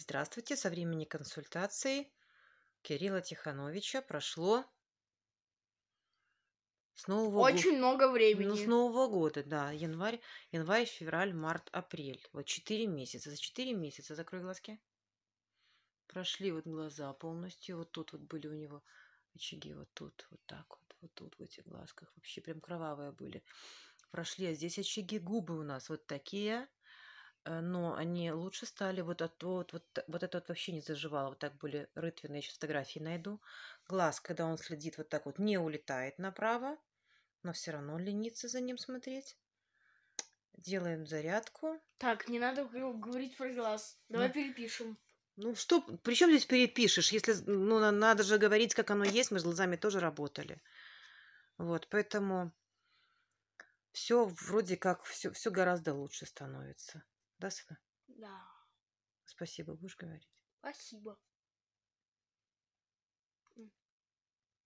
Здравствуйте. Со времени консультации Кирилла Тихановича прошло с Нового Очень года. много времени. Ну, с Нового года, да. Январь, январь, февраль, март, апрель. Вот четыре месяца. За четыре месяца, закрой глазки. Прошли вот глаза полностью. Вот тут вот были у него очаги. Вот тут, вот так вот. Вот тут в этих глазках. Вообще прям кровавые были. Прошли. А здесь очаги губы у нас вот такие. Э, но они лучше стали. Вот, от, вот, вот, вот это вот вообще не заживало. Вот так были рытвины, я сейчас фотографии найду. Глаз, когда он следит вот так вот, не улетает направо, но все равно ленится за ним смотреть. Делаем зарядку. Так, не надо говорить про глаз. Давай ну, перепишем. Ну что, при чем здесь перепишешь, если ну, надо же говорить, как оно есть, мы с глазами тоже работали. Вот, поэтому все вроде как, все, все гораздо лучше становится. Да, сына? Да. Спасибо, будешь говорить? Спасибо.